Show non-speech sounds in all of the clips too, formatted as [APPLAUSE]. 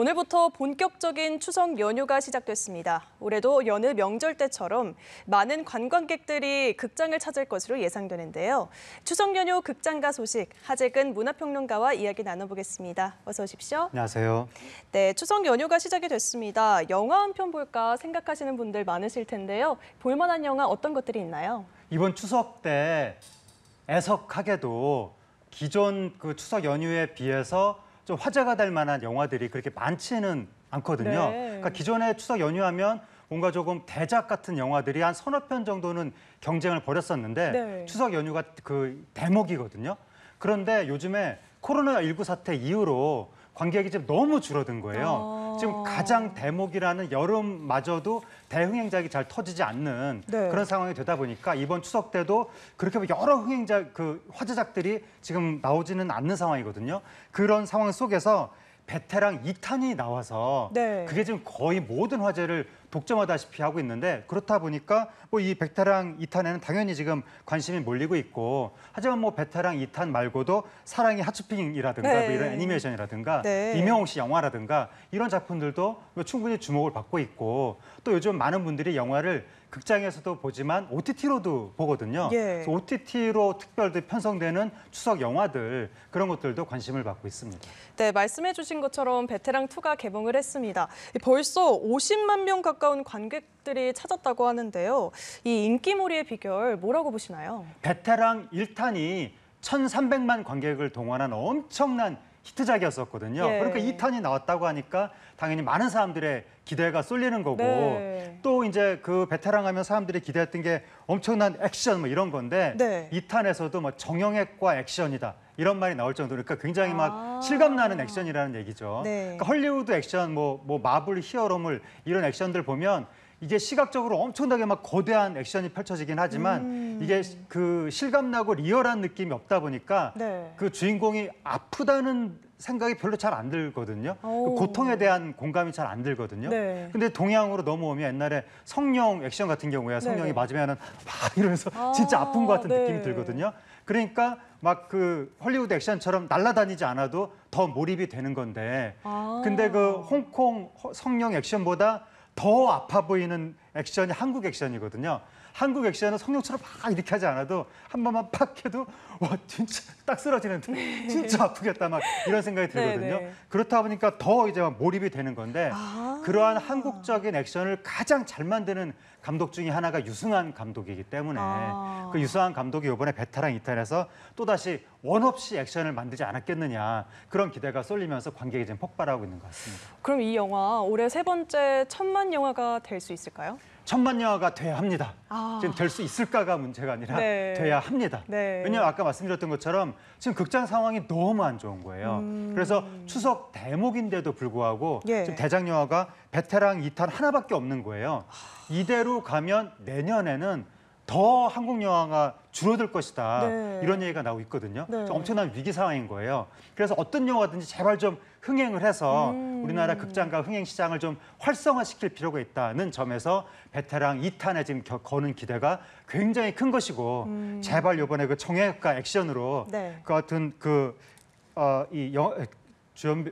오늘부터 본격적인 추석 연휴가 시작됐습니다. 올해도 여느 명절 때처럼 많은 관광객들이 극장을 찾을 것으로 예상되는데요. 추석 연휴 극장가 소식, 하재근 문화평론가와 이야기 나눠보겠습니다. 어서 오십시오. 안녕하세요. 네, 추석 연휴가 시작이 됐습니다. 영화 한 편 볼까 생각하시는 분들 많으실 텐데요. 볼만한 영화 어떤 것들이 있나요? 이번 추석 때 애석하게도 기존 그 추석 연휴에 비해서 좀 화제가 될 만한 영화들이 그렇게 많지는 않거든요. 네. 그러니까 기존에 추석 연휴하면 뭔가 조금 대작 같은 영화들이 한 서너 편 정도는 경쟁을 벌였었는데 네. 추석 연휴가 그 대목이거든요. 그런데 요즘에 코로나19 사태 이후로 관객이 지금 너무 줄어든 거예요. 아. 지금 어. 가장 대목이라는 여름마저도 대흥행작이 잘 터지지 않는 네. 그런 상황이 되다 보니까 이번 추석 때도 그렇게 뭐 여러 흥행작 그 화제작들이 지금 나오지는 않는 상황이거든요. 그런 상황 속에서 베테랑 2탄이 나와서 네. 그게 지금 거의 모든 화제를 독점하다시피 하고 있는데 그렇다 보니까 뭐이 베테랑 2탄에는 당연히 지금 관심이 몰리고 있고 하지만 뭐 베테랑 2탄 말고도 사랑의 하츠핑이라든가 네. 뭐 이런 네. 애니메이션이라든가 네. 이명웅 씨 영화라든가 이런 작품들도 뭐 충분히 주목을 받고 있고 또 요즘 많은 분들이 영화를 극장에서도 보지만 OTT로도 보거든요. 예. OTT로 특별히 편성되는 추석 영화들 그런 것들도 관심을 받고 있습니다. 네, 말씀해 주신 것처럼 베테랑 2가 개봉을 했습니다. 벌써 50만 명 가까이 가까운 관객들이 찾았다고 하는데요. 이 인기몰이의 비결 뭐라고 보시나요? 베테랑 1탄이 1,300만 관객을 동원한 엄청난 히트작이었었거든요. 예. 그러니까 2탄이 나왔다고 하니까 당연히 많은 사람들의 기대가 쏠리는 거고 네. 또 이제 그 베테랑 하면 사람들이 기대했던 게 엄청난 액션 뭐 이런 건데 네. 2탄에서도 뭐 정형외과 액션이다. 이런 말이 나올 정도로 그러니까 굉장히 막아 실감나는 액션이라는 얘기죠. 네. 그러니까 헐리우드 액션, 뭐, 뭐 마블 히어로물 이런 액션들 보면 이게 시각적으로 엄청나게 막 거대한 액션이 펼쳐지긴 하지만 음. 이게 그 실감나고 리얼한 느낌이 없다 보니까 네. 그 주인공이 아프다는 생각이 별로 잘 안 들거든요. 그 고통에 대한 공감이 잘 안 들거든요. 네. 근데 동양으로 넘어오면 옛날에 성령 액션 같은 경우에 네, 성령이 네. 맞으면은 막 이러면서 아. 진짜 아픈 것 같은 네. 느낌이 들거든요. 그러니까 막 그 헐리우드 액션처럼 날아다니지 않아도 더 몰입이 되는 건데 아. 근데 그 홍콩 성령 액션보다 더 아파 보이는 액션이 한국 액션이거든요. 한국 액션은 성형처럼 막 이렇게 하지 않아도 한 번만 팍 해도 와 진짜 딱 쓰러지는 데 네. 진짜 아프겠다 막 이런 생각이 네, 들거든요. 네네. 그렇다 보니까 더 이제 몰입이 되는 건데 아 그러한 한국적인 액션을 가장 잘 만드는 감독 중에 하나가 유승환 감독이기 때문에 아그 유승환 감독이 이번에 베테랑 이탈에서 또다시 원 없이 액션을 만들지 않았겠느냐 그런 기대가 쏠리면서 관객이 지금 폭발하고 있는 것 같습니다. 그럼 이 영화 올해 세 번째 천만 영화가 될 수 있을까요? 천만 영화가 돼야 합니다. 아. 지금 될 수 있을까가 문제가 아니라 네. 돼야 합니다. 네. 왜냐하면 아까 말씀드렸던 것처럼 지금 극장 상황이 너무 안 좋은 거예요. 음. 그래서 추석 대목인데도 불구하고 예. 지금 대작 영화가 베테랑 2탄 하나밖에 없는 거예요. 하. 아. 이대로 가면 내년에는 더 한국 영화가 줄어들 것이다 네. 이런 얘기가 나오고 있거든요. 네. 엄청난 위기 상황인 거예요. 그래서 어떤 영화든지 제발 좀 흥행을 해서 음. 우리나라 극장과 흥행 시장을 좀 활성화시킬 필요가 있다는 점에서 베테랑 2탄에 지금 거는 기대가 굉장히 큰 것이고 음. 제발 이번에 그 청약과 액션으로 네. 그 같은 그어이 주연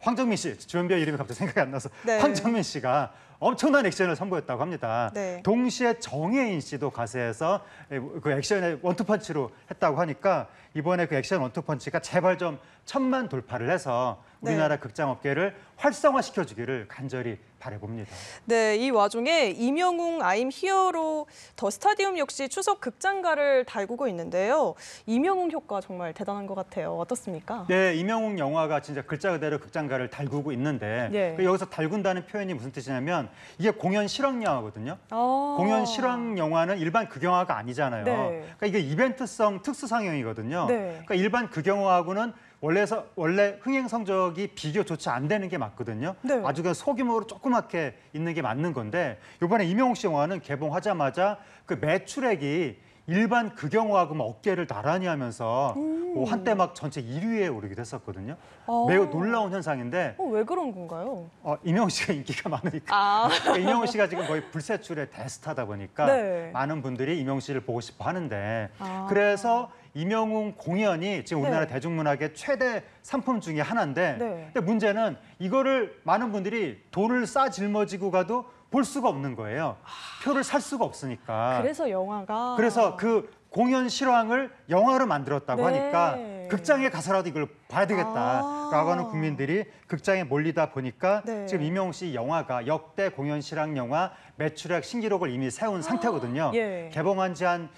황정민 씨 주연 배우 이름이 갑자기 생각이 안 나서 네. 황정민 씨가 엄청난 액션을 선보였다고 합니다. 네. 동시에 정혜인 씨도 가세해서 그 액션의 원투펀치로 했다고 하니까 이번에 그 액션 원투펀치가 제발 좀 천만 돌파를 해서 우리나라 네. 극장 업계를 활성화시켜주기를 간절히 바라봅니다 네, 이 와중에 이명웅 아임 히어로 더 스타디움 역시 추석 극장가를 달구고 있는데요. 이명웅 효과 정말 대단한 것 같아요. 어떻습니까? 네, 이명웅 영화가 진짜 글자 그대로 극장가를 달구고 있는데 네. 그 여기서 달군다는 표현이 무슨 뜻이냐면 이게 공연 실황 영화거든요. 아 공연 실황 영화는 일반 극영화가 그 아니잖아요. 네. 그러니까 이게 이벤트성 특수 상영이거든요. 네. 그러니까 일반 극영화하고는 그 원래서 원래 흥행 성적이 비교 좋지 안 되는 게 맞거든요. 네. 아주 그냥 소규모로 조그맣게 있는 게 맞는 건데 이번에 이명옥 씨 영화는 개봉하자마자 그 매출액이 일반 극영화하고 어깨를 나란히 하면서 음. 뭐 한때 막 전체 1위에 오르기도 했었거든요. 아. 매우 놀라운 현상인데. 어, 왜 그런 건가요? 어, 이명호 씨가 [LAUGHS] 인기가 많으니까. 아. 그러니까 이명호 씨가 지금 거의 불세출의 대스타다 보니까 네. 많은 분들이 이명호 씨를 보고 싶어 하는데 아. 그래서 이명웅 공연이 지금 네. 우리나라 네. 대중문학의 최대 상품 중에 하나인데 네. 근데 문제는 이거를 많은 분들이 돈을 싸 짊어지고 가도 볼 수가 없는 거예요. 표를 살 수가 없으니까. 그래서 영화가 그래서 그 공연 실황을 영화로 만들었다고 네. 하니까 극장에 가서라도 이걸 봐야 되겠다라고 아 하는 국민들이 극장에 몰리다 보니까 네. 지금 이명웅 씨 영화가 역대 공연 실황 영화 매출액 신기록을 이미 세운 상태거든요. 아 예. 개봉한 지한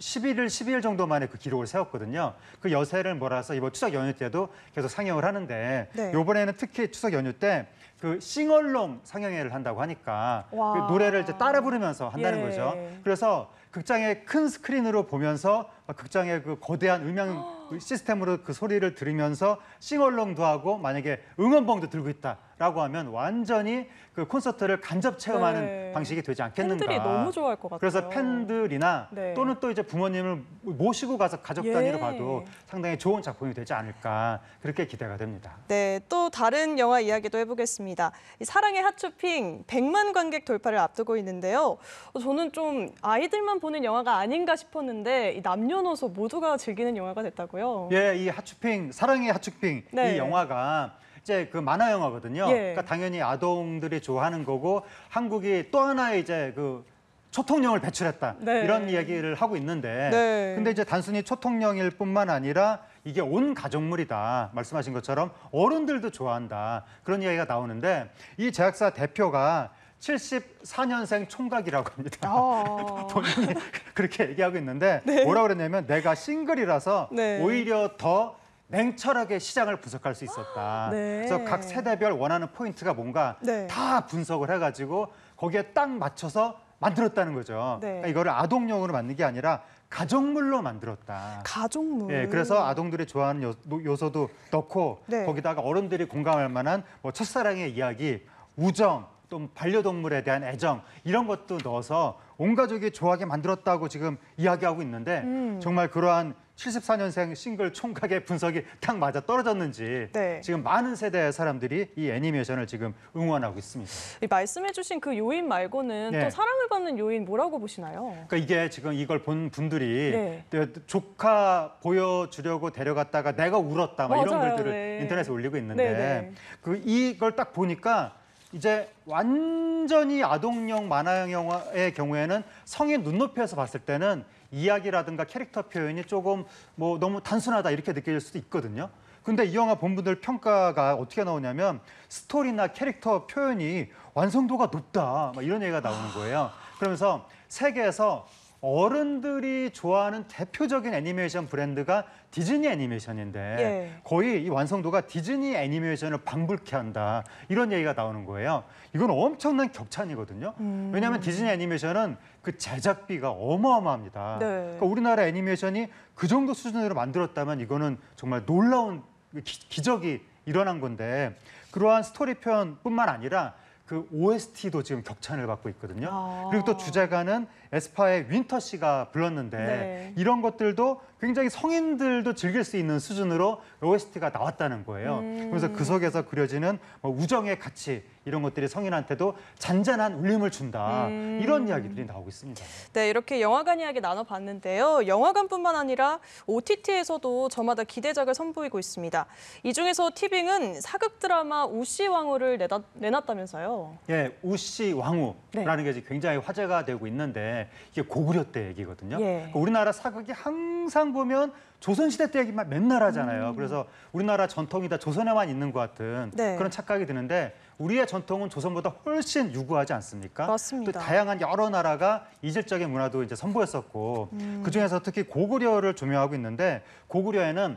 11일, 12일 정도 만에 그 기록을 세웠거든요. 그 여세를 몰아서 이번 추석 연휴 때도 계속 상영을 하는데 네. 이번에는 특히 추석 연휴 때 그 싱얼롱 상영회를 한다고 하니까 그 노래를 이제 따라 부르면서 한다는 예. 거죠. 그래서 극장의 큰 스크린으로 보면서 극장의 그 거대한 음향 [GASPS] 시스템으로 그 소리를 들으면서 싱얼롱도 하고 만약에 응원봉도 들고 있다. 라고 하면 완전히 그 콘서트를 간접 체험하는 네. 방식이 되지 않겠는가. 팬들이 너무 좋아할 것 같아요. 그래서 팬들이나 네. 또는 또 이제 부모님을 모시고 가서 가족 예. 단위로 봐도 상당히 좋은 작품이 되지 않을까 그렇게 기대가 됩니다. 네, 또 다른 영화 이야기도 해보겠습니다. 사랑의 하쇼핑 100만 관객 돌파를 앞두고 있는데요. 어, 저는 좀 아이들만 보는 영화가 아닌가 싶었는데 남녀노소 모두가 즐기는 영화가 됐다고요. 예, 이 핫쇼핑 사랑의 하쇼핑 네. 이 영화가 이제 그 만화 영화거든요. 예. 그러니까 당연히 아동들이 좋아하는 거고 한국이 또 하나의 이제 그 초통령을 배출했다 네. 이런 이야기를 하고 있는데 네. 근데 이제 단순히 초통령일 뿐만 아니라 이게 온 가족물이다 말씀하신 것처럼 어른들도 좋아한다 그런 이야기가 나오는데 이 제약사 대표가 74년생 총각이라고 합니다. 어... [LAUGHS] 본인이 그렇게 얘기하고 있는데 네. 뭐라 그랬냐면 내가 싱글이라서 네. 오히려 더 냉철하게 시장을 분석할 수 있었다. 네. 그래서 각 세대별 원하는 포인트가 뭔가 네. 다 분석을 해가지고 거기에 딱 맞춰서 만들었다는 거죠. 네. 그러니까 이거를 아동용으로 만든 게 아니라 가족물로 만들었다. 가정물. 예, 그래서 아동들이 좋아하는 요, 소도 넣고 네. 거기다가 어른들이 공감할 만한 뭐 첫사랑의 이야기, 우정, 또 반려동물에 대한 애정 이런 것도 넣어서 온 가족이 좋아하게 만들었다고 지금 이야기하고 있는데 음. 정말 그러한 74년생 싱글 총각의 분석이 딱 맞아 떨어졌는지 네. 지금 많은 세대의 사람들이 이 애니메이션을 지금 응원하고 있습니다. 말씀해주신 그 요인 말고는 네. 또 사랑을 받는 요인 뭐라고 보시나요? 그러니까 이게 지금 이걸 본 분들이 네. 조카 보여주려고 데려갔다가 내가 울었다 막 맞아요. 이런 글들을 네. 인터넷에 올리고 있는데 네, 네. 그 이걸 딱 보니까 이제 완전히 아동용 만화형 영화의 경우에는 성인 눈높이에서 봤을 때는 이야기라든가 캐릭터 표현이 조금 뭐 너무 단순하다 이렇게 느껴질 수도 있거든요. 근데 이 영화 본분들 평가가 어떻게 나오냐면 스토리나 캐릭터 표현이 완성도가 높다 이런 얘기가 나오는 거예요. 그러면서 세계에서 어른들이 좋아하는 대표적인 애니메이션 브랜드가 디즈니 애니메이션인데 예. 거의 이 완성도가 디즈니 애니메이션을 방불케 한다 이런 얘기가 나오는 거예요. 이건 엄청난 격찬이거든요. 음. 왜냐하면 디즈니 애니메이션은 그 제작비가 어마어마합니다. 네. 그러니까 우리나라 애니메이션이 그 정도 수준으로 만들었다면 이거는 정말 놀라운 기, 적이 일어난 건데 그러한 스토리 표현뿐만 아니라 그 OST도 지금 격찬을 받고 있거든요. 아. 그리고 또 주제가는 에스파의 윈터 씨가 불렀는데 네. 이런 것들도 굉장히 성인들도 즐길 수 있는 수준으로 OST가 나왔다는 거예요. 음. 그래서 그 속에서 그려지는 뭐 우정의 가치 이런 것들이 성인한테도 잔잔한 울림을 준다. 음. 이런 이야기들이 나오고 있습니다. 네, 이렇게 영화관 이야기 나눠봤는데요. 영화관뿐만 아니라 OTT에서도 저마다 기대작을 선보이고 있습니다. 이 중에서 티빙은 사극 드라마 우씨 왕후를 내놨다면서요? 예, 우씨 왕후라는 네. 게 굉장히 화제가 되고 있는데 네, 이게 고구려 때 얘기거든요. 예. 그러니까 우리나라 사극이 항상 보면 조선시대 때 얘기만 맨날 하잖아요. 음. 그래서 우리나라 전통이 다 조선에만 있는 것 같은 네. 그런 착각이 드는데 우리의 전통은 조선보다 훨씬 유구하지 않습니까? 맞습니다. 또 다양한 여러 나라가 이질적인 문화도 이제 선보였었고 음. 그중에서 특히 고구려를 조명하고 있는데 고구려에는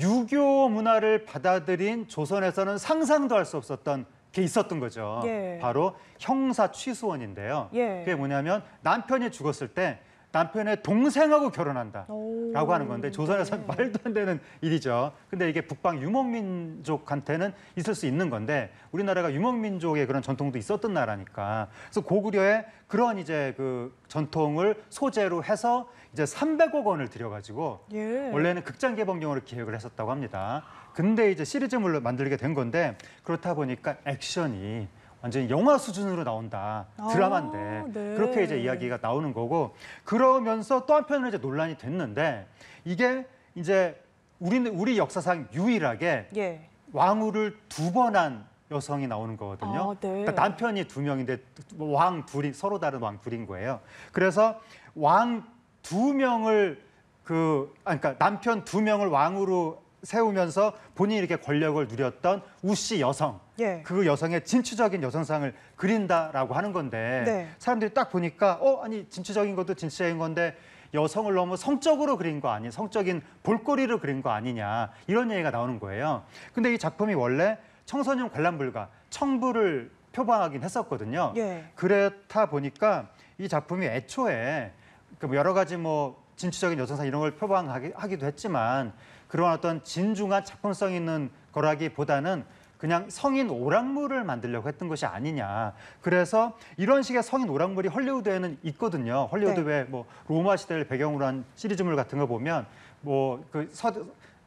유교 문화를 받아들인 조선에서는 상상도 할 수 없었던 게 있었던 거죠. 예. 바로 형사 취소원인데요 예. 그게 뭐냐면 남편이 죽었을 때 남편의 동생하고 결혼한다라고 하는 건데 조선에서 네. 말도 안 되는 일이죠. 근데 이게 북방 유목민족한테는 있을 수 있는 건데 우리나라가 유목민족의 그런 전통도 있었던 나라니까. 그래서 고구려의 그런 이제 그 전통을 소재로 해서 이제 300억 원을 들여가지고 예. 원래는 극장 개봉용으로 기획을 했었다고 합니다. 근데 이제 시리즈물로 만들게 된 건데 그렇다 보니까 액션이 완전히 영화 수준으로 나온다. 아, 드라마인데. 아, 네. 그렇게 이제 이야기가 나오는 거고 그러면서 또 한편으로 이제 논란이 됐는데 이게 이제 우리 우리 역사상 유일하게 예. 왕후를 두 번 한 여성이 나오는 거거든요. 아, 네. 그러니까 남편이 두 명인데 왕 둘이 서로 다른 왕 둘인 거예요. 그래서 왕 두 명을 그, 아니, 그러니까 남편 두 명을 왕으로 세우면서 본인이 이렇게 권력을 누렸던 우씨 여성 예. 그 여성의 진취적인 여성상을 그린다라고 하는 건데 네. 사람들이 딱 보니까 어 아니 진취적인 것도 진취적인 건데 여성을 너무 성적으로 그린 거 아니 성적인 볼거리로 그린 거 아니냐 이런 얘기가 나오는 거예요. 근데 이 작품이 원래 청소년 관람 불가 청부를 표방하긴 했었거든요. 예. 그렇다 보니까 이 작품이 애초에 그 뭐 여러 가지 뭐 진취적인 여성상 이런 걸 표방하기도 했지만 그런 어떤 진중한 작품성 있는 거라기보다는 그냥 성인 오락물을 만들려고 했던 것이 아니냐. 그래서 이런 식의 성인 오락물이 헐리우드에는 있거든요. 헐리우드 네. 왜뭐 로마 시대를 배경으로 한 시리즈물 같은 거 보면 뭐그 서.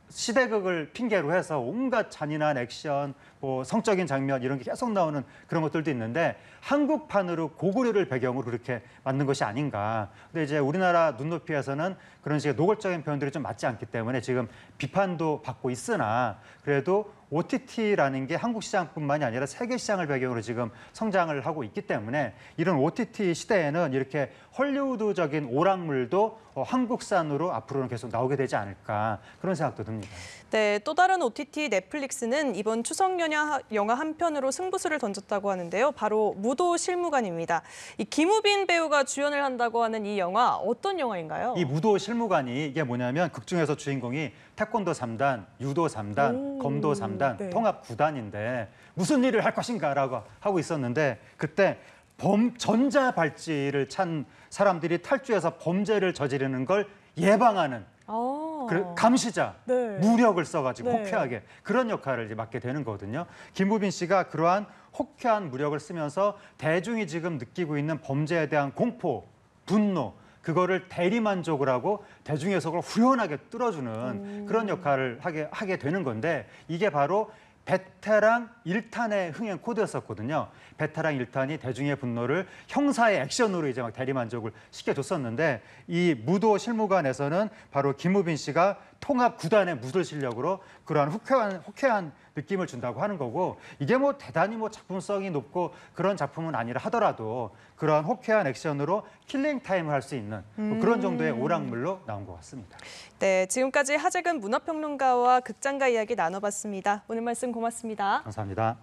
시대극을 핑계로 해서 온갖 잔인한 액션, 뭐 성적인 장면 이런 게 계속 나오는 그런 것들도 있는데 한국판으로 고구려를 배경으로 그렇게 만든 것이 아닌가. 근데 이제 우리나라 눈높이에서는 그런 식의 노골적인 표현들이 좀 맞지 않기 때문에 지금 비판도 받고 있으나 그래도 OTT라는 게 한국 시장뿐만이 아니라 세계 시장을 배경으로 지금 성장을 하고 있기 때문에 이런 OTT 시대에는 이렇게 헐리우드적인 오락물도 어, 한국산으로 앞으로는 계속 나오게 되지 않을까 그런 생각도 듭니다. 네, 또 다른 OTT 넷플릭스는 이번 추석 연2 0 1 영화 한 편으로 승부수를 던졌다고 하는데요. 바로 무도 실무관입니다. 이 김우빈 배우가 주연을 한다고 하는 이 영화 어떤 영화인가요? 이 무도 실무관이 이게 뭐냐면 극 중에서 주인공이 태권도 3단, 유도 3단, 오, 검도 3단, 네. 통합 9단인데 무슨 일을 할 것인가라고 하고 있었는데 그때 범 전자 발찌를 찬 사람들이 탈주해서 범죄를 저지르는 걸 예방하는 오. 아. 그 감시자, 네. 무력을 써가지고 네. 호쾌하게 그런 역할을 이제 맡게 되는 거거든요. 김부빈 씨가 그러한 호쾌한 무력을 쓰면서 대중이 지금 느끼고 있는 범죄에 대한 공포, 분노, 그거를 대리만족을 하고 대중의 속을 후련하게 뚫어주는 음. 그런 역할을 하게, 하게 되는 건데 이게 바로 베테랑 1탄의 흥행 코드였었거든요. 베테랑 1탄이 대중의 분노를 형사의 액션으로 이제 막 대리만족을 시켜줬었는데 이 무도 실무관에서는 바로 김우빈 씨가 통합 구단의 무술 실력으로 그러한 후쾌한, 후쾌한 느낌을 준다고 하는 거고 이게 뭐 대단히 뭐 작품성이 높고 그런 작품은 아니라 하더라도 그러한 호쾌한 액션으로 킬링 타임을 할 수 있는 뭐 그런 정도의 음. 오락물로 나온 것 같습니다. 네, 지금까지 하재근 문화평론가와 극장가 이야기 나눠봤습니다. 오늘 말씀 고맙습니다. 감사합니다.